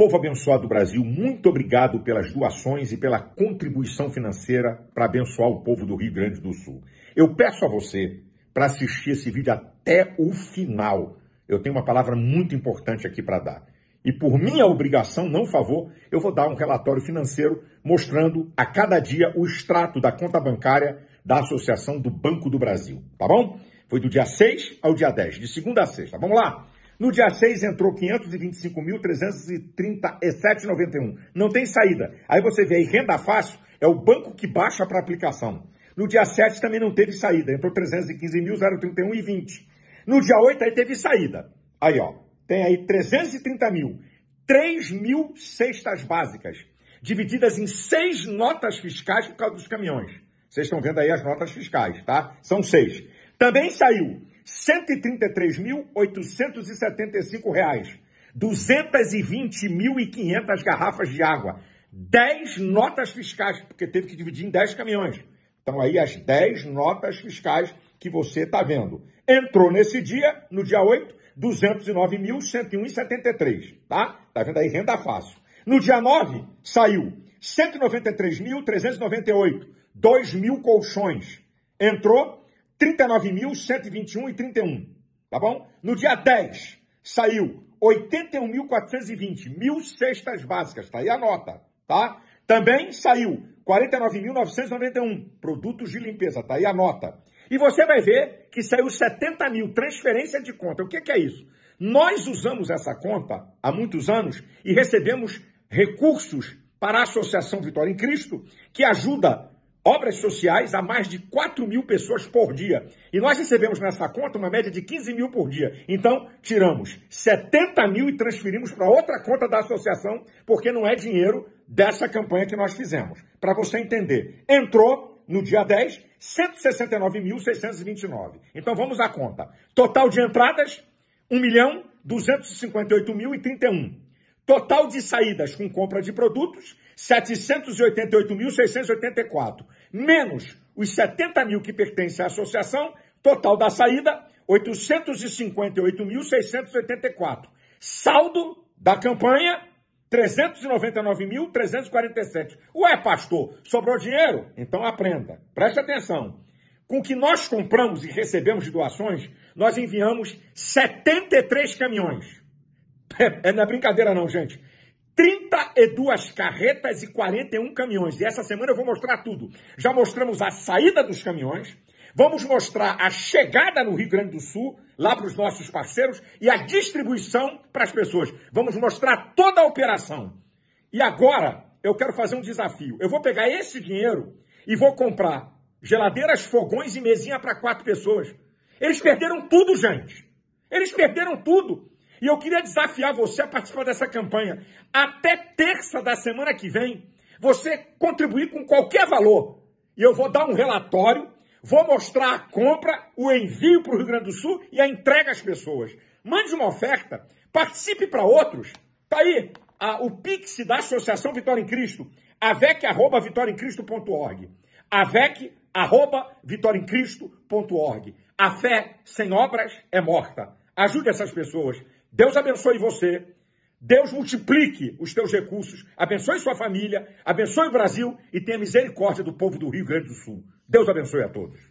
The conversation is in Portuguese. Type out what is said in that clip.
Povo abençoado do Brasil, muito obrigado pelas doações e pela contribuição financeira para abençoar o povo do Rio Grande do Sul. Eu peço a você para assistir esse vídeo até o final. Eu tenho uma palavra muito importante aqui para dar. E por minha obrigação, não favor, eu vou dar um relatório financeiro mostrando a cada dia o extrato da conta bancária da Associação do Banco do Brasil, tá bom? Foi do dia 6 ao dia 10, de segunda a sexta. Vamos lá? No dia 6 entrou 525.337,91. Não tem saída. Aí você vê aí, renda fácil é o banco que baixa para aplicação. No dia 7 também não teve saída, entrou 315.031,20. No dia 8 aí teve saída. Aí, ó, tem aí 330 mil. 3 mil cestas básicas, divididas em seis notas fiscais por causa dos caminhões. Vocês estão vendo aí as notas fiscais, tá? São seis. Também saiu 133.875 reais, 220.500 garrafas de água, 10 notas fiscais, porque teve que dividir em 10 caminhões. Então aí as 10 notas fiscais que você está vendo. Entrou nesse dia, no dia 8, 209.101,73, tá? Tá vendo aí renda fácil. No dia 9, saiu 193.398, 2 mil colchões. Entrou 39.121 e 31, tá bom? No dia 10 saiu 81.420, mil cestas básicas, tá aí a nota, tá? Também saiu 49.991 produtos de limpeza, tá aí a nota. E você vai ver que saiu 70 mil transferência de conta. O que, que é isso? Nós usamos essa conta há muitos anos e recebemos recursos para a Associação Vitória em Cristo, que ajuda obras sociais a mais de 4 mil pessoas por dia. E nós recebemos nessa conta uma média de 15 mil por dia. Então, tiramos 70 mil e transferimos para outra conta da associação, porque não é dinheiro dessa campanha que nós fizemos. Para você entender, entrou no dia 10, 169.629. Então vamos à conta. Total de entradas, 1 milhão 258.031. Total de saídas com compra de produtos, 788.684, menos os 70 mil que pertencem à associação, total da saída, 858.684. Saldo da campanha, 399.347. Ué, pastor, sobrou dinheiro? Então aprenda, preste atenção. Com o que nós compramos e recebemos de doações, nós enviamos 73 caminhões. É, não é brincadeira não, gente. 32 carretas e 41 caminhões. E essa semana eu vou mostrar tudo. Já mostramos a saída dos caminhões, vamos mostrar a chegada no Rio Grande do Sul, lá para os nossos parceiros, e a distribuição para as pessoas. Vamos mostrar toda a operação. E agora eu quero fazer um desafio. Eu vou pegar esse dinheiro e vou comprar geladeiras, fogões e mesinha para quatro pessoas. Eles perderam tudo, gente. Eles perderam tudo. E eu queria desafiar você a participar dessa campanha. Até terça da semana que vem, você contribuir com qualquer valor. E eu vou dar um relatório, vou mostrar a compra, o envio para o Rio Grande do Sul e a entrega às pessoas. Mande uma oferta, participe para outros. Tá aí a, o Pix da Associação Vitória em Cristo, avec.vitoriaemcristo.org. Avec, A fé sem obras é morta. Ajude essas pessoas. Deus abençoe você. Deus multiplique os teus recursos, abençoe sua família, abençoe o Brasil e tenha misericórdia do povo do Rio Grande do Sul. Deus abençoe a todos.